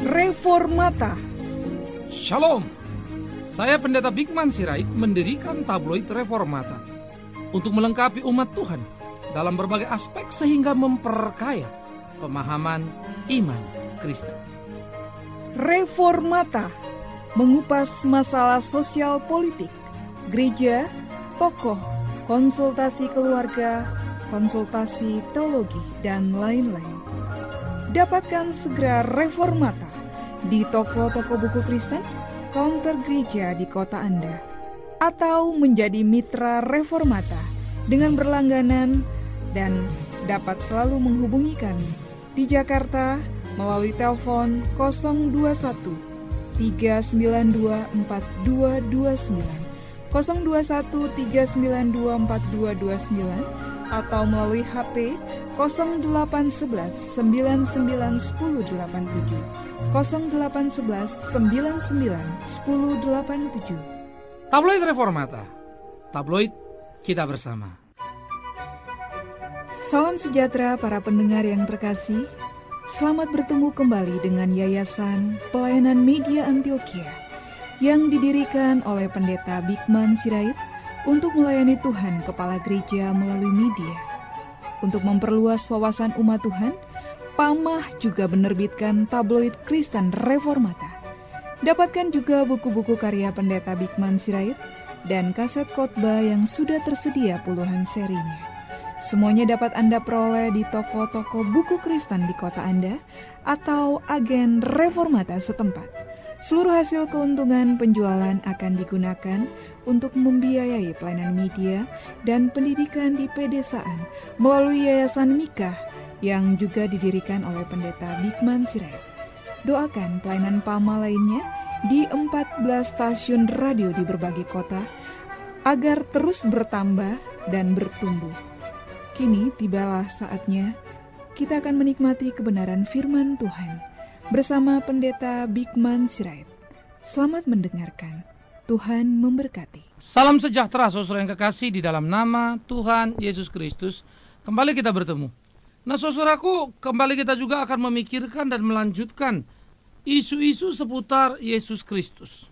Reformata Shalom, saya Pendeta Bigman Sirait mendirikan tabloid Reformata untuk melengkapi umat Tuhan dalam berbagai aspek sehingga memperkaya pemahaman iman Kristen. Reformata mengupas masalah sosial politik, gereja, tokoh, konsultasi keluarga, konsultasi teologi, dan lain-lain. Dapatkan segera Reformata di toko-toko buku Kristen, counter gereja di kota Anda, atau menjadi mitra Reformata dengan berlangganan dan dapat selalu menghubungi kami di Jakarta melalui telepon 021 392 4229 021 392 4229 atau melalui HP 0811 99 1087 0811 99 1087 Tabloid Reformata Tabloid kita bersama Salam sejahtera para pendengar yang terkasih Selamat bertemu kembali dengan Yayasan Pelayanan Media Antioquia yang didirikan oleh Pendeta Bigman Sirait untuk melayani Tuhan Kepala Gereja melalui media. Untuk memperluas wawasan umat Tuhan, Pamah juga menerbitkan tabloid Kristen Reformata. Dapatkan juga buku-buku karya pendeta Bikman Sirait dan kaset khotbah yang sudah tersedia puluhan serinya. Semuanya dapat Anda peroleh di toko-toko buku Kristen di kota Anda atau agen reformata setempat. Seluruh hasil keuntungan penjualan akan digunakan untuk membiayai pelayanan media dan pendidikan di pedesaan melalui Yayasan Mikah yang juga didirikan oleh pendeta Bigman Sirait. Doakan pelayanan PAMA lainnya di 14 stasiun radio di berbagai kota agar terus bertambah dan bertumbuh. Kini tibalah saatnya kita akan menikmati kebenaran firman Tuhan bersama Pendeta Bigman Sirait. Selamat mendengarkan. Tuhan memberkati. Salam sejahtera saudara yang kekasih di dalam nama Tuhan Yesus Kristus. Kembali kita bertemu. Nah saudaraku, kembali kita juga akan memikirkan dan melanjutkan isu-isu seputar Yesus Kristus.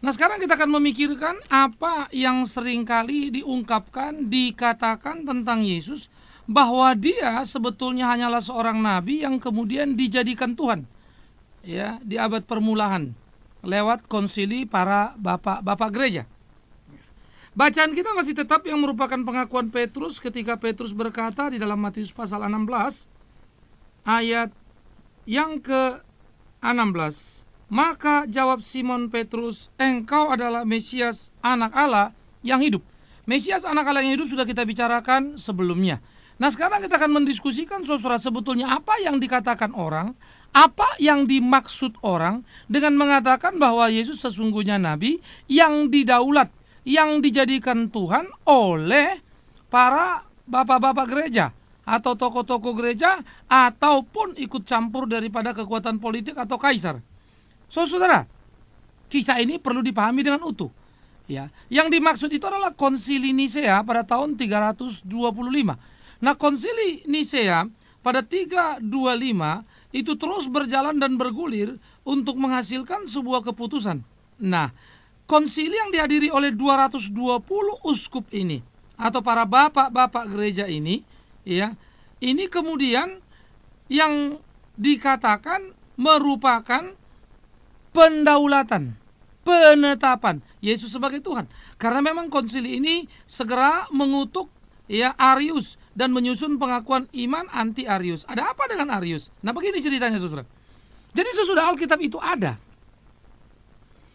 Nah sekarang kita akan memikirkan apa yang seringkali diungkapkan, dikatakan tentang Yesus bahwa dia sebetulnya hanyalah seorang nabi yang kemudian dijadikan Tuhan ya di abad permulaan lewat konsili para bapak-bapak gereja. Bacaan kita masih tetap yang merupakan pengakuan Petrus ketika Petrus berkata di dalam Matius pasal 16 ayat yang ke-16. Maka jawab Simon Petrus, engkau adalah Mesias anak Allah yang hidup. Mesias anak Allah yang hidup sudah kita bicarakan sebelumnya. Nah sekarang kita akan mendiskusikan saudara sebetulnya apa yang dikatakan orang apa yang dimaksud orang dengan mengatakan bahwa Yesus sesungguhnya nabi yang didaulat, yang dijadikan Tuhan oleh para bapak-bapak gereja atau tokoh-tokoh gereja ataupun ikut campur daripada kekuatan politik atau kaisar. So, saudara, kisah ini perlu dipahami dengan utuh. Ya, yang dimaksud itu adalah konsili Nicea pada tahun 325. Nah, konsili Nicea pada 325 itu terus berjalan dan bergulir untuk menghasilkan sebuah keputusan. Nah, konsili yang dihadiri oleh 220 uskup ini atau para bapak-bapak gereja ini, ya, ini kemudian yang dikatakan merupakan pendaulatan, penetapan Yesus sebagai Tuhan. Karena memang konsili ini segera mengutuk ya Arius dan menyusun pengakuan iman anti Arius. Ada apa dengan Arius? Nah begini ceritanya saudara. Jadi sesudah Alkitab itu ada.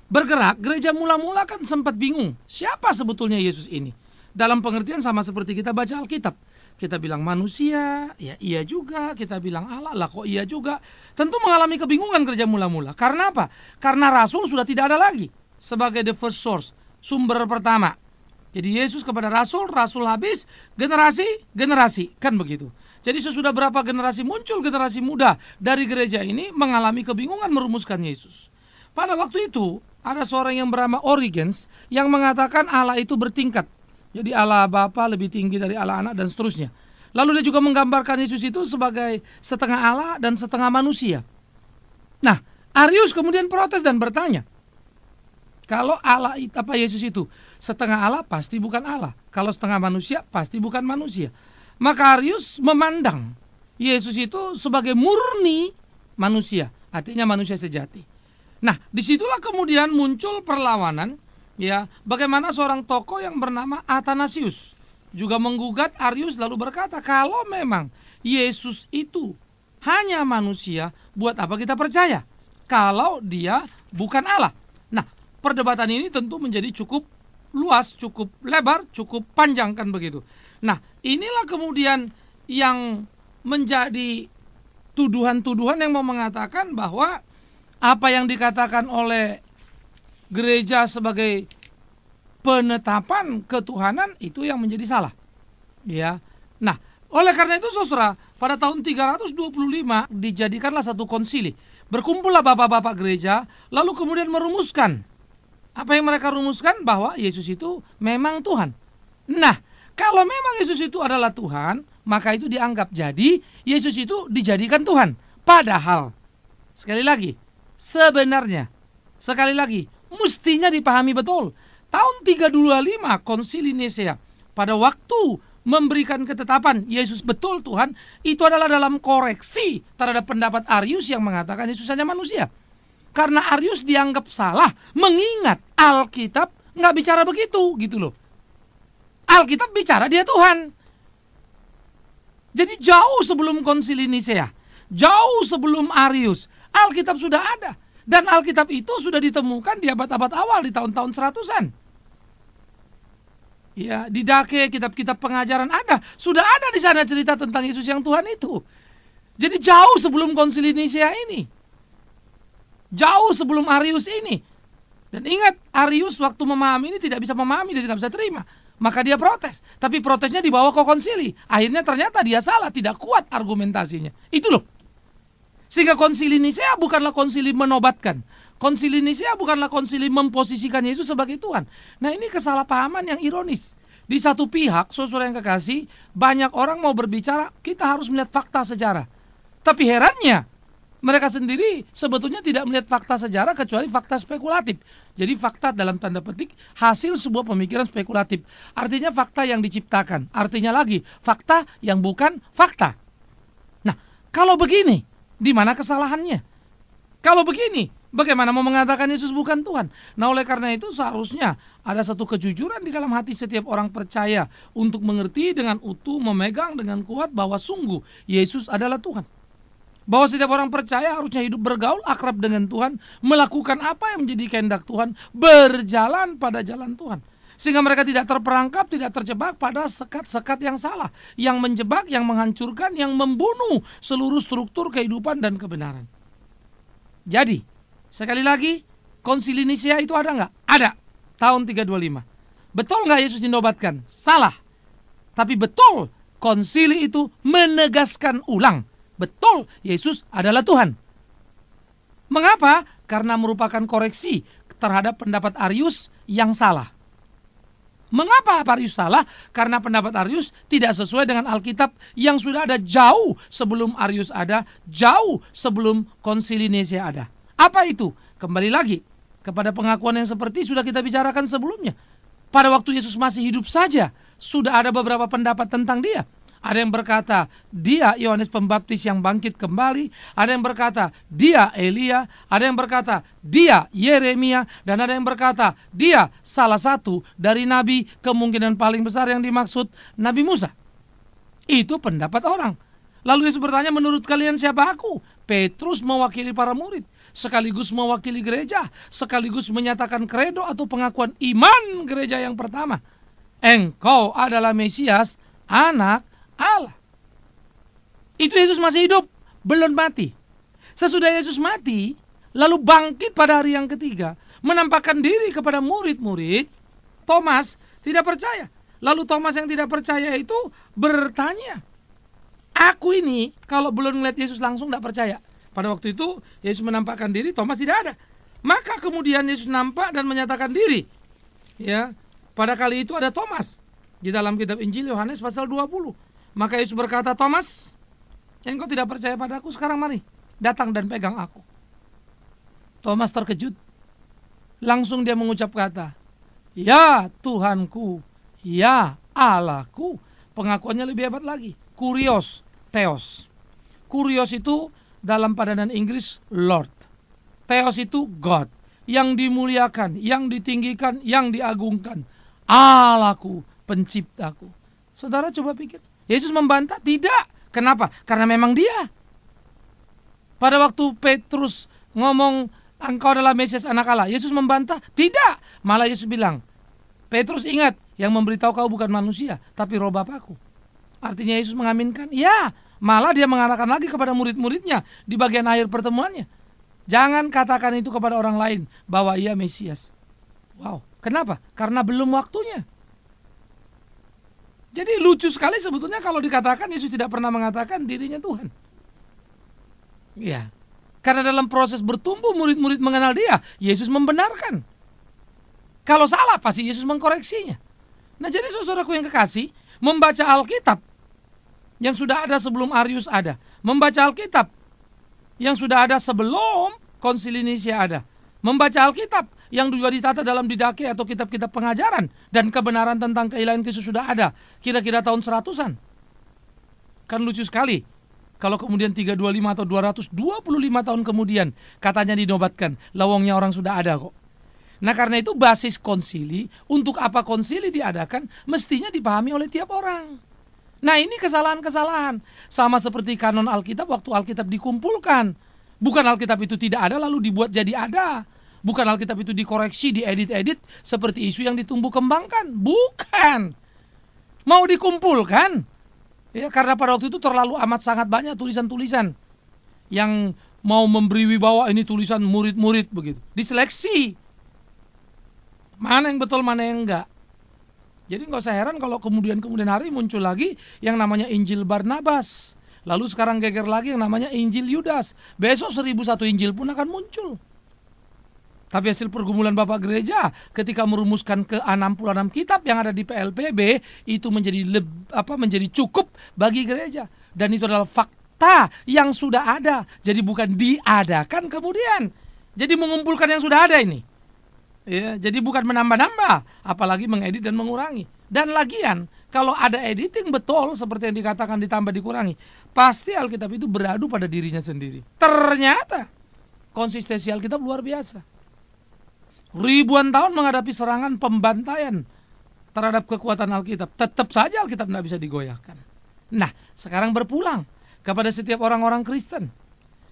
Bergerak, gereja mula-mula kan sempat bingung. Siapa sebetulnya Yesus ini? Dalam pengertian sama seperti kita baca Alkitab. Kita bilang manusia, ya iya juga. Kita bilang Allah, lah kok iya juga. Tentu mengalami kebingungan gereja mula-mula. Karena apa? Karena Rasul sudah tidak ada lagi. Sebagai the first source, sumber pertama. Jadi Yesus kepada rasul, rasul habis, generasi, generasi, kan begitu. Jadi sesudah berapa generasi muncul generasi muda dari gereja ini mengalami kebingungan merumuskan Yesus. Pada waktu itu ada seorang yang bernama Origens yang mengatakan Allah itu bertingkat. Jadi Allah Bapa lebih tinggi dari Allah Anak dan seterusnya. Lalu dia juga menggambarkan Yesus itu sebagai setengah Allah dan setengah manusia. Nah, Arius kemudian protes dan bertanya, kalau Allah apa Yesus itu Setengah Allah pasti bukan Allah. Kalau setengah manusia pasti bukan manusia. Maka Arius memandang Yesus itu sebagai murni manusia, artinya manusia sejati. Nah, disitulah kemudian muncul perlawanan ya bagaimana seorang tokoh yang bernama Athanasius juga menggugat Arius lalu berkata kalau memang Yesus itu hanya manusia buat apa kita percaya kalau dia bukan Allah nah perdebatan ini tentu menjadi cukup luas, cukup lebar, cukup panjang kan begitu. Nah, inilah kemudian yang menjadi tuduhan-tuduhan yang mau mengatakan bahwa apa yang dikatakan oleh gereja sebagai penetapan ketuhanan itu yang menjadi salah. Ya. Nah, oleh karena itu Saudara, pada tahun 325 dijadikanlah satu konsili. Berkumpullah bapak-bapak gereja lalu kemudian merumuskan apa yang mereka rumuskan bahwa Yesus itu memang Tuhan. Nah, kalau memang Yesus itu adalah Tuhan, maka itu dianggap jadi Yesus itu dijadikan Tuhan. Padahal, sekali lagi, sebenarnya, sekali lagi, mestinya dipahami betul. Tahun 325 Konsili Nicea pada waktu memberikan ketetapan Yesus betul Tuhan itu adalah dalam koreksi terhadap pendapat Arius yang mengatakan Yesus hanya manusia karena Arius dianggap salah mengingat Alkitab nggak bicara begitu gitu loh. Alkitab bicara dia Tuhan. Jadi jauh sebelum konsili jauh sebelum Arius, Alkitab sudah ada. Dan Alkitab itu sudah ditemukan di abad-abad awal, di tahun-tahun seratusan. Ya, di Dake, kitab-kitab pengajaran ada. Sudah ada di sana cerita tentang Yesus yang Tuhan itu. Jadi jauh sebelum konsili ini. Jauh sebelum Arius ini. Dan ingat, Arius waktu memahami ini tidak bisa memahami, dan tidak bisa terima. Maka dia protes. Tapi protesnya dibawa ke konsili. Akhirnya ternyata dia salah, tidak kuat argumentasinya. Itu loh. Sehingga konsili Nisea bukanlah konsili menobatkan. Konsili Nisea bukanlah konsili memposisikan Yesus sebagai Tuhan. Nah ini kesalahpahaman yang ironis. Di satu pihak, sesuai yang kekasih, banyak orang mau berbicara, kita harus melihat fakta sejarah. Tapi herannya, mereka sendiri sebetulnya tidak melihat fakta sejarah kecuali fakta spekulatif. Jadi fakta dalam tanda petik hasil sebuah pemikiran spekulatif. Artinya fakta yang diciptakan. Artinya lagi fakta yang bukan fakta. Nah, kalau begini, di mana kesalahannya? Kalau begini, bagaimana mau mengatakan Yesus bukan Tuhan? Nah, oleh karena itu seharusnya ada satu kejujuran di dalam hati setiap orang percaya untuk mengerti dengan utuh, memegang dengan kuat bahwa sungguh Yesus adalah Tuhan bahwa setiap orang percaya harusnya hidup bergaul akrab dengan Tuhan, melakukan apa yang menjadi kehendak Tuhan, berjalan pada jalan Tuhan. Sehingga mereka tidak terperangkap, tidak terjebak pada sekat-sekat yang salah, yang menjebak, yang menghancurkan, yang membunuh seluruh struktur kehidupan dan kebenaran. Jadi, sekali lagi, konsili Nisia itu ada nggak? Ada, tahun 325. Betul nggak Yesus dinobatkan? Salah. Tapi betul konsili itu menegaskan ulang betul Yesus adalah Tuhan. Mengapa? Karena merupakan koreksi terhadap pendapat Arius yang salah. Mengapa Arius salah? Karena pendapat Arius tidak sesuai dengan Alkitab yang sudah ada jauh sebelum Arius ada, jauh sebelum konsili Nicea ada. Apa itu? Kembali lagi kepada pengakuan yang seperti sudah kita bicarakan sebelumnya. Pada waktu Yesus masih hidup saja, sudah ada beberapa pendapat tentang dia. Ada yang berkata, dia Yohanes Pembaptis yang bangkit kembali. Ada yang berkata, dia Elia. Ada yang berkata, dia Yeremia. Dan ada yang berkata, dia salah satu dari nabi kemungkinan paling besar yang dimaksud Nabi Musa. Itu pendapat orang. Lalu Yesus bertanya, menurut kalian siapa aku? Petrus mewakili para murid, sekaligus mewakili gereja, sekaligus menyatakan kredo atau pengakuan iman gereja yang pertama. Engkau adalah Mesias, anak Allah. Itu Yesus masih hidup, belum mati. Sesudah Yesus mati, lalu bangkit pada hari yang ketiga, menampakkan diri kepada murid-murid, Thomas tidak percaya. Lalu Thomas yang tidak percaya itu bertanya, Aku ini kalau belum melihat Yesus langsung tidak percaya. Pada waktu itu Yesus menampakkan diri, Thomas tidak ada. Maka kemudian Yesus nampak dan menyatakan diri. Ya, pada kali itu ada Thomas di dalam kitab Injil Yohanes pasal 20. Maka Yesus berkata, Thomas, engkau tidak percaya padaku, sekarang mari, datang dan pegang aku. Thomas terkejut. Langsung dia mengucap kata, Ya Tuhanku, ya Allahku. Pengakuannya lebih hebat lagi, kurios, theos. Kurios itu dalam padanan Inggris Lord. Theos itu God, yang dimuliakan, yang ditinggikan, yang diagungkan. Allahku, penciptaku. Saudara coba pikir, Yesus membantah, tidak. Kenapa? Karena memang dia. Pada waktu Petrus ngomong engkau adalah Mesias anak Allah, Yesus membantah, tidak. Malah Yesus bilang, Petrus ingat, yang memberitahu kau bukan manusia, tapi roh Bapakku. Artinya Yesus mengaminkan, ya. Malah dia mengarahkan lagi kepada murid-muridnya di bagian akhir pertemuannya. Jangan katakan itu kepada orang lain bahwa ia Mesias. Wow, kenapa? Karena belum waktunya. Jadi lucu sekali sebetulnya kalau dikatakan Yesus tidak pernah mengatakan dirinya Tuhan. Iya. Karena dalam proses bertumbuh murid-murid mengenal dia, Yesus membenarkan. Kalau salah pasti Yesus mengkoreksinya. Nah jadi saudaraku yang kekasih, membaca Alkitab yang sudah ada sebelum Arius ada. Membaca Alkitab yang sudah ada sebelum konsili Indonesia ada. Membaca Alkitab yang juga ditata dalam didake atau kitab-kitab pengajaran dan kebenaran tentang keilahian Kristus sudah ada kira-kira tahun seratusan kan lucu sekali kalau kemudian 325 atau 225 tahun kemudian katanya dinobatkan lawongnya orang sudah ada kok Nah karena itu basis konsili untuk apa konsili diadakan mestinya dipahami oleh tiap orang. Nah ini kesalahan-kesalahan sama seperti kanon Alkitab waktu Alkitab dikumpulkan. Bukan Alkitab itu tidak ada lalu dibuat jadi ada. Bukan Alkitab itu dikoreksi, diedit-edit seperti isu yang ditumbuh kembangkan. Bukan. Mau dikumpulkan. Ya, karena pada waktu itu terlalu amat sangat banyak tulisan-tulisan yang mau memberi wibawa ini tulisan murid-murid begitu. Diseleksi. Mana yang betul, mana yang enggak. Jadi nggak usah heran kalau kemudian kemudian hari muncul lagi yang namanya Injil Barnabas. Lalu sekarang geger lagi yang namanya Injil Yudas. Besok 1001 Injil pun akan muncul. Tapi hasil pergumulan Bapak Gereja ketika merumuskan ke 66 kitab yang ada di PLPB itu menjadi leb, apa menjadi cukup bagi gereja dan itu adalah fakta yang sudah ada. Jadi bukan diadakan kemudian. Jadi mengumpulkan yang sudah ada ini. Ya, jadi bukan menambah-nambah, apalagi mengedit dan mengurangi. Dan lagian, kalau ada editing betul seperti yang dikatakan ditambah dikurangi, pasti Alkitab itu beradu pada dirinya sendiri. Ternyata konsistensi Alkitab luar biasa ribuan tahun menghadapi serangan pembantaian terhadap kekuatan Alkitab. Tetap saja Alkitab tidak bisa digoyahkan. Nah, sekarang berpulang kepada setiap orang-orang Kristen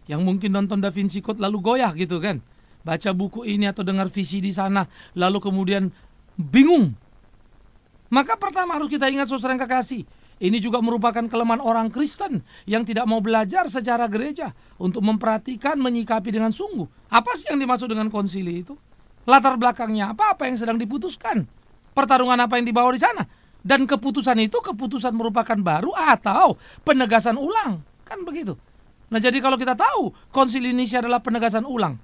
yang mungkin nonton Da Vinci Code lalu goyah gitu kan. Baca buku ini atau dengar visi di sana lalu kemudian bingung. Maka pertama harus kita ingat saudara yang kekasih, ini juga merupakan kelemahan orang Kristen yang tidak mau belajar secara gereja untuk memperhatikan, menyikapi dengan sungguh. Apa sih yang dimaksud dengan konsili itu? latar belakangnya apa, apa yang sedang diputuskan, pertarungan apa yang dibawa di sana, dan keputusan itu keputusan merupakan baru atau penegasan ulang, kan begitu. Nah jadi kalau kita tahu konsili Indonesia adalah penegasan ulang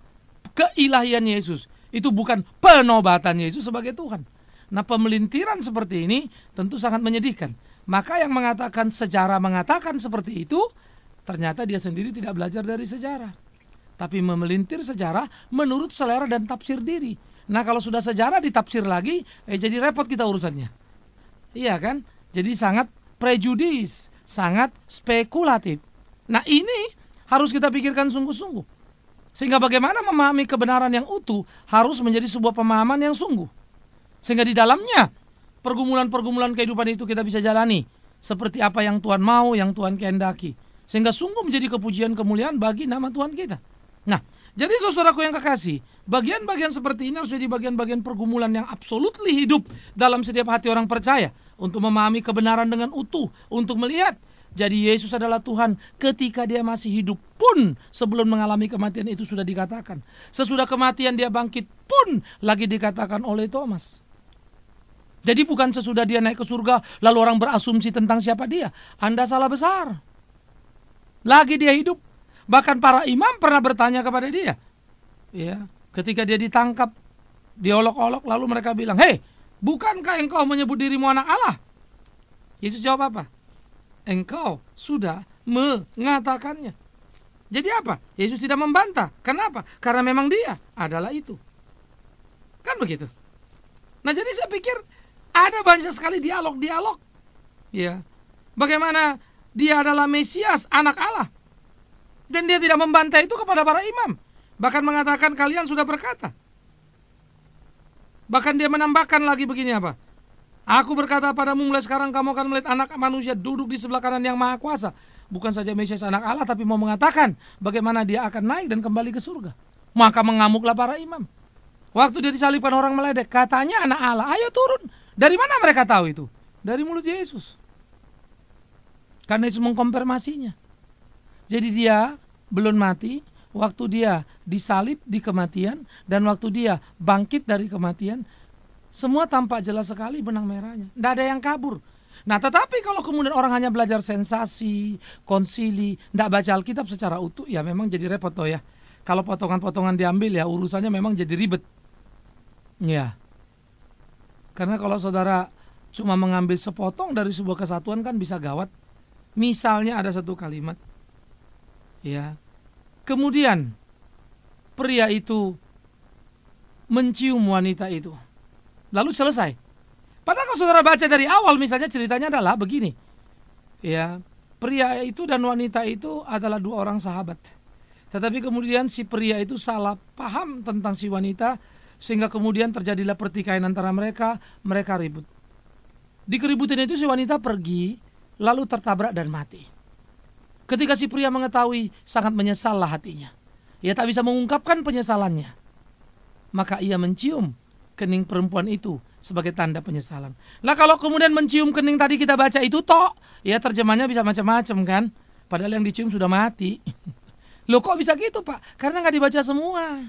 keilahian Yesus, itu bukan penobatan Yesus sebagai Tuhan. Nah pemelintiran seperti ini tentu sangat menyedihkan. Maka yang mengatakan sejarah mengatakan seperti itu, ternyata dia sendiri tidak belajar dari sejarah tapi memelintir sejarah menurut selera dan tafsir diri. Nah kalau sudah sejarah ditafsir lagi, eh, jadi repot kita urusannya. Iya kan? Jadi sangat prejudis, sangat spekulatif. Nah ini harus kita pikirkan sungguh-sungguh. Sehingga bagaimana memahami kebenaran yang utuh harus menjadi sebuah pemahaman yang sungguh. Sehingga di dalamnya pergumulan-pergumulan kehidupan itu kita bisa jalani. Seperti apa yang Tuhan mau, yang Tuhan kehendaki. Sehingga sungguh menjadi kepujian kemuliaan bagi nama Tuhan kita. Nah, jadi saudaraku yang kekasih, bagian-bagian seperti ini harus jadi bagian-bagian pergumulan yang absolutely hidup dalam setiap hati orang percaya untuk memahami kebenaran dengan utuh, untuk melihat jadi Yesus adalah Tuhan ketika dia masih hidup pun sebelum mengalami kematian itu sudah dikatakan. Sesudah kematian dia bangkit pun lagi dikatakan oleh Thomas. Jadi bukan sesudah dia naik ke surga lalu orang berasumsi tentang siapa dia. Anda salah besar. Lagi dia hidup Bahkan para imam pernah bertanya kepada dia. Ya, ketika dia ditangkap, diolok-olok lalu mereka bilang, "Hei, bukankah engkau menyebut dirimu anak Allah?" Yesus jawab apa? Engkau sudah mengatakannya. Jadi apa? Yesus tidak membantah. Kenapa? Karena memang dia adalah itu. Kan begitu. Nah jadi saya pikir ada banyak sekali dialog-dialog. Ya. Bagaimana dia adalah Mesias, anak Allah. Dan dia tidak membantai itu kepada para imam. Bahkan mengatakan kalian sudah berkata. Bahkan dia menambahkan lagi begini apa? Aku berkata padamu mulai sekarang kamu akan melihat anak manusia duduk di sebelah kanan yang maha kuasa. Bukan saja Mesias anak Allah tapi mau mengatakan bagaimana dia akan naik dan kembali ke surga. Maka mengamuklah para imam. Waktu dia disalibkan orang meledek, katanya anak Allah, ayo turun. Dari mana mereka tahu itu? Dari mulut Yesus. Karena Yesus mengkonfirmasinya. Jadi dia belum mati, waktu dia disalib di kematian dan waktu dia bangkit dari kematian, semua tampak jelas sekali benang merahnya. Tidak ada yang kabur. Nah, tetapi kalau kemudian orang hanya belajar sensasi, konsili, tidak baca Alkitab secara utuh, ya memang jadi repot toh ya. Kalau potongan-potongan diambil ya urusannya memang jadi ribet. Ya. Karena kalau saudara cuma mengambil sepotong dari sebuah kesatuan kan bisa gawat. Misalnya ada satu kalimat Ya. Kemudian pria itu mencium wanita itu. Lalu selesai. Padahal kalau saudara baca dari awal misalnya ceritanya adalah begini. Ya, pria itu dan wanita itu adalah dua orang sahabat. Tetapi kemudian si pria itu salah paham tentang si wanita sehingga kemudian terjadilah pertikaian antara mereka, mereka ribut. Di keributan itu si wanita pergi lalu tertabrak dan mati. Ketika si pria mengetahui, sangat menyesallah hatinya. Ia tak bisa mengungkapkan penyesalannya. Maka ia mencium kening perempuan itu sebagai tanda penyesalan. Lah kalau kemudian mencium kening tadi kita baca itu tok, ya terjemahnya bisa macam-macam kan? Padahal yang dicium sudah mati. Loh kok bisa gitu pak? Karena nggak dibaca semua.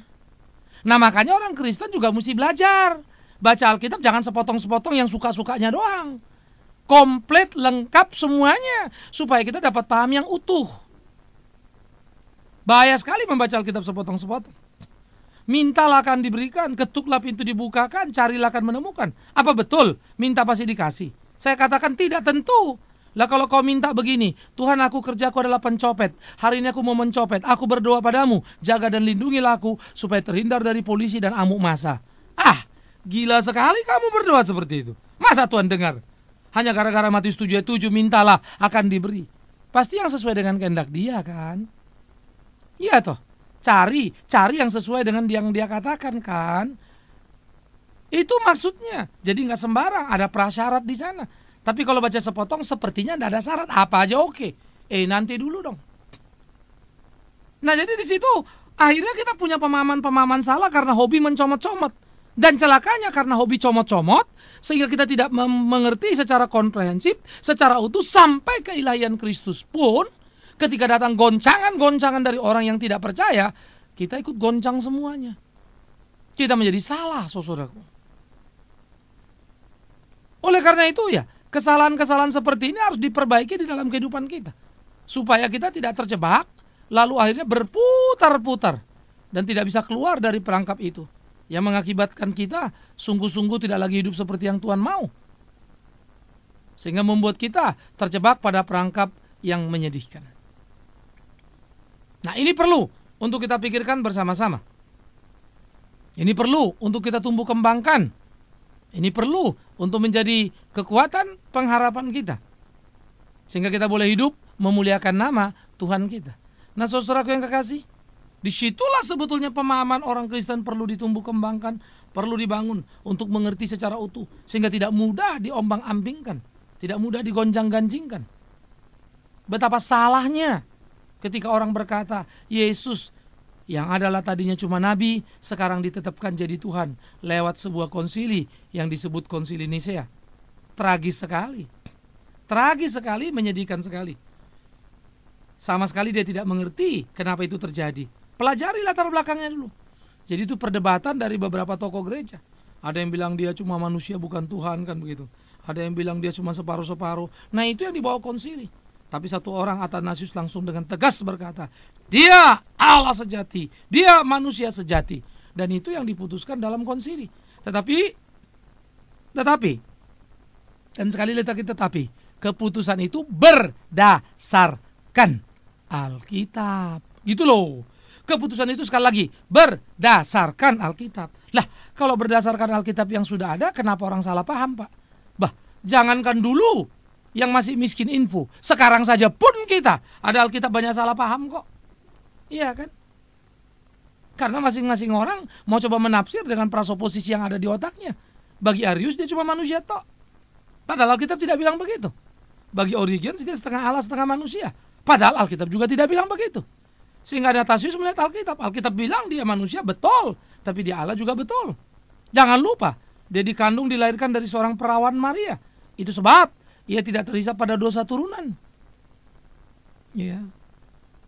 Nah makanya orang Kristen juga mesti belajar. Baca Alkitab jangan sepotong-sepotong yang suka-sukanya doang komplit, lengkap semuanya supaya kita dapat paham yang utuh. Bahaya sekali membaca Alkitab sepotong-sepotong. Mintalah akan diberikan, ketuklah pintu dibukakan, carilah akan menemukan. Apa betul? Minta pasti dikasih. Saya katakan tidak tentu. Lah kalau kau minta begini, Tuhan aku kerjaku adalah pencopet. Hari ini aku mau mencopet. Aku berdoa padamu, jaga dan lindungi aku supaya terhindar dari polisi dan amuk masa. Ah, gila sekali kamu berdoa seperti itu. Masa Tuhan dengar? Hanya gara-gara Matius ya, tujuh mintalah akan diberi. Pasti yang sesuai dengan kehendak dia kan? Iya toh. Cari, cari yang sesuai dengan yang dia katakan kan? Itu maksudnya. Jadi nggak sembarang, ada prasyarat di sana. Tapi kalau baca sepotong sepertinya tidak ada syarat, apa aja oke. Eh nanti dulu dong. Nah jadi di situ akhirnya kita punya pemahaman-pemahaman salah karena hobi mencomot-comot dan celakanya karena hobi comot-comot, sehingga kita tidak mengerti secara komprehensif, secara utuh sampai ke ilahian Kristus pun ketika datang goncangan-goncangan dari orang yang tidak percaya, kita ikut goncang semuanya. Kita menjadi salah, saudaraku. Oleh karena itu ya, kesalahan-kesalahan seperti ini harus diperbaiki di dalam kehidupan kita. Supaya kita tidak terjebak, lalu akhirnya berputar-putar. Dan tidak bisa keluar dari perangkap itu yang mengakibatkan kita sungguh-sungguh tidak lagi hidup seperti yang Tuhan mau. Sehingga membuat kita terjebak pada perangkap yang menyedihkan. Nah ini perlu untuk kita pikirkan bersama-sama. Ini perlu untuk kita tumbuh kembangkan. Ini perlu untuk menjadi kekuatan pengharapan kita. Sehingga kita boleh hidup memuliakan nama Tuhan kita. Nah saudara saudara-saudara yang kekasih, Disitulah sebetulnya pemahaman orang Kristen perlu ditumbuh kembangkan, perlu dibangun untuk mengerti secara utuh. Sehingga tidak mudah diombang-ambingkan, tidak mudah digonjang-ganjingkan. Betapa salahnya ketika orang berkata, Yesus yang adalah tadinya cuma nabi, sekarang ditetapkan jadi Tuhan lewat sebuah konsili yang disebut konsili Nisea. Tragis sekali. Tragis sekali, menyedihkan sekali. Sama sekali dia tidak mengerti kenapa itu terjadi Pelajari latar belakangnya dulu. Jadi itu perdebatan dari beberapa tokoh gereja. Ada yang bilang dia cuma manusia bukan Tuhan kan begitu. Ada yang bilang dia cuma separuh-separuh. Nah itu yang dibawa konsili. Tapi satu orang Athanasius langsung dengan tegas berkata, dia Allah sejati, dia manusia sejati. Dan itu yang diputuskan dalam konsili. Tetapi, tetapi, dan sekali lagi tetapi, keputusan itu berdasarkan Alkitab. Gitu loh keputusan itu sekali lagi berdasarkan Alkitab. Lah, kalau berdasarkan Alkitab yang sudah ada, kenapa orang salah paham, Pak? Bah, jangankan dulu yang masih miskin info, sekarang saja pun kita ada Alkitab banyak salah paham kok. Iya kan? Karena masing-masing orang mau coba menafsir dengan prasoposisi yang ada di otaknya. Bagi Arius dia cuma manusia tok. Padahal Alkitab tidak bilang begitu. Bagi Origen dia setengah Allah setengah manusia. Padahal Alkitab juga tidak bilang begitu. Sehingga tasius melihat Alkitab. Alkitab bilang dia manusia betul, tapi dia Allah juga betul. Jangan lupa, dia dikandung dilahirkan dari seorang perawan Maria. Itu sebab ia tidak terhisap pada dosa turunan. Ya.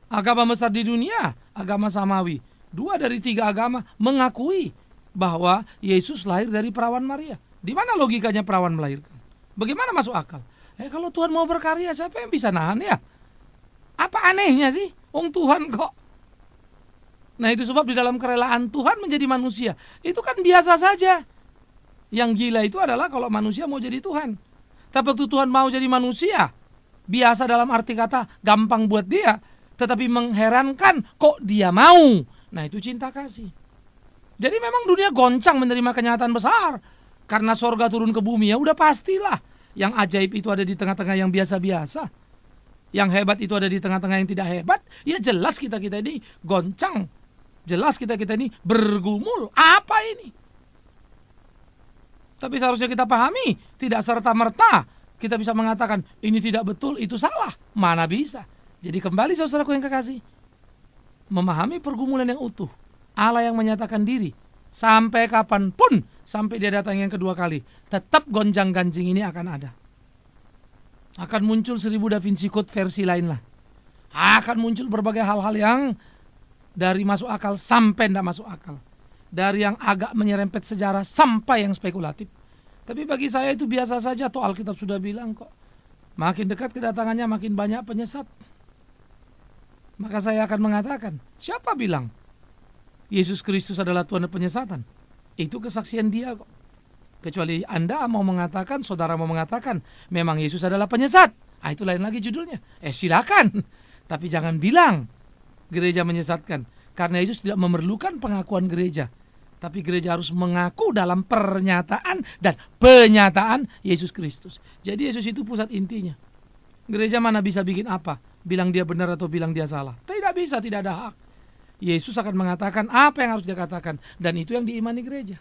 Agama besar di dunia, agama Samawi, dua dari tiga agama mengakui bahwa Yesus lahir dari perawan Maria. Di mana logikanya perawan melahirkan? Bagaimana masuk akal? Eh kalau Tuhan mau berkarya siapa yang bisa nahan ya? Apa anehnya sih? Wong Tuhan kok. Nah itu sebab di dalam kerelaan Tuhan menjadi manusia. Itu kan biasa saja. Yang gila itu adalah kalau manusia mau jadi Tuhan. Tapi waktu Tuhan mau jadi manusia, biasa dalam arti kata gampang buat dia. Tetapi mengherankan kok dia mau. Nah itu cinta kasih. Jadi memang dunia goncang menerima kenyataan besar. Karena sorga turun ke bumi ya udah pastilah. Yang ajaib itu ada di tengah-tengah yang biasa-biasa yang hebat itu ada di tengah-tengah yang tidak hebat, ya jelas kita kita ini goncang, jelas kita kita ini bergumul. Apa ini? Tapi seharusnya kita pahami, tidak serta merta kita bisa mengatakan ini tidak betul, itu salah. Mana bisa? Jadi kembali saudaraku yang kekasih, memahami pergumulan yang utuh, Allah yang menyatakan diri sampai kapanpun sampai dia datang yang kedua kali, tetap gonjang ganjing ini akan ada akan muncul seribu Da Vinci Code versi lain lah. Akan muncul berbagai hal-hal yang dari masuk akal sampai tidak masuk akal. Dari yang agak menyerempet sejarah sampai yang spekulatif. Tapi bagi saya itu biasa saja, toh Alkitab sudah bilang kok. Makin dekat kedatangannya makin banyak penyesat. Maka saya akan mengatakan, siapa bilang Yesus Kristus adalah Tuhan penyesatan? Itu kesaksian dia kok. Kecuali Anda mau mengatakan, saudara mau mengatakan, memang Yesus adalah penyesat. Ah, itu lain lagi judulnya. Eh, silakan. Tapi jangan bilang gereja menyesatkan. Karena Yesus tidak memerlukan pengakuan gereja. Tapi gereja harus mengaku dalam pernyataan dan penyataan Yesus Kristus. Jadi Yesus itu pusat intinya. Gereja mana bisa bikin apa? Bilang dia benar atau bilang dia salah? Tidak bisa, tidak ada hak. Yesus akan mengatakan apa yang harus dia katakan. Dan itu yang diimani gereja.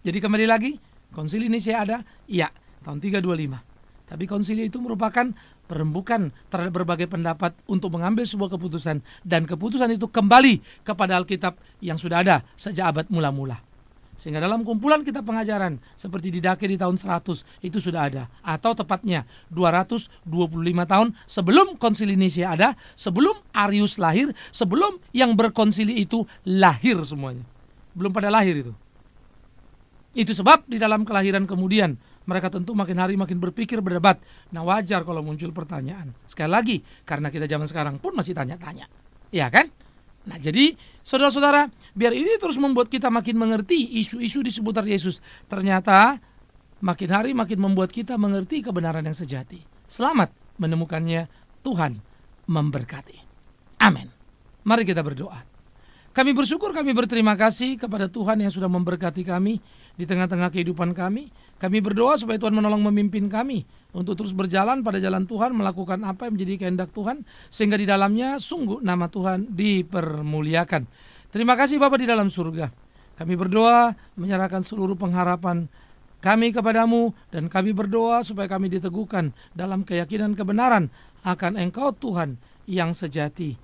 Jadi kembali lagi, konsili ini saya ada? Iya, tahun 325. Tapi konsili itu merupakan perembukan terhadap berbagai pendapat untuk mengambil sebuah keputusan dan keputusan itu kembali kepada Alkitab yang sudah ada sejak abad mula-mula. Sehingga dalam kumpulan kitab pengajaran seperti didake di tahun 100 itu sudah ada. Atau tepatnya 225 tahun sebelum konsili saya ada, sebelum Arius lahir, sebelum yang berkonsili itu lahir semuanya. Belum pada lahir itu. Itu sebab di dalam kelahiran kemudian mereka tentu makin hari makin berpikir berdebat. Nah wajar kalau muncul pertanyaan. Sekali lagi karena kita zaman sekarang pun masih tanya-tanya, ya kan? Nah jadi saudara-saudara biar ini terus membuat kita makin mengerti isu-isu di seputar Yesus. Ternyata makin hari makin membuat kita mengerti kebenaran yang sejati. Selamat menemukannya Tuhan memberkati. Amin. Mari kita berdoa. Kami bersyukur, kami berterima kasih kepada Tuhan yang sudah memberkati kami di tengah-tengah kehidupan kami. Kami berdoa supaya Tuhan menolong memimpin kami untuk terus berjalan pada jalan Tuhan, melakukan apa yang menjadi kehendak Tuhan, sehingga di dalamnya sungguh nama Tuhan dipermuliakan. Terima kasih Bapak di dalam surga. Kami berdoa menyerahkan seluruh pengharapan kami kepadamu dan kami berdoa supaya kami diteguhkan dalam keyakinan kebenaran akan Engkau Tuhan yang sejati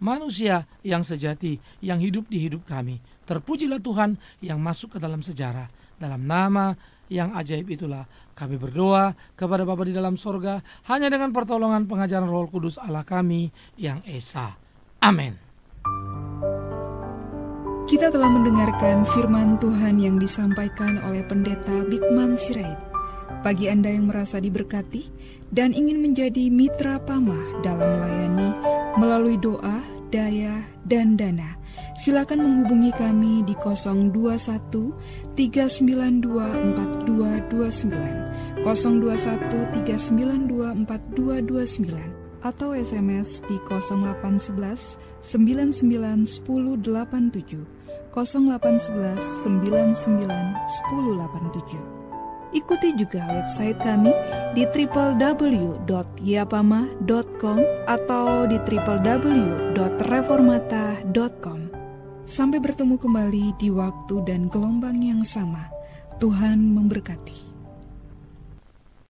manusia yang sejati yang hidup di hidup kami. Terpujilah Tuhan yang masuk ke dalam sejarah. Dalam nama yang ajaib itulah kami berdoa kepada Bapa di dalam sorga hanya dengan pertolongan pengajaran Roh Kudus Allah kami yang esa. Amin. Kita telah mendengarkan firman Tuhan yang disampaikan oleh Pendeta Bigman Sirait. Bagi Anda yang merasa diberkati dan ingin menjadi mitra Pama dalam melayani melalui doa, daya, dan dana, silakan menghubungi kami di 021 392 4229 021 392 4229 atau SMS di 0811 99 1087 0811 99 1087 Ikuti juga website kami di www.yapama.com atau di www.reformata.com. Sampai bertemu kembali di waktu dan gelombang yang sama. Tuhan memberkati.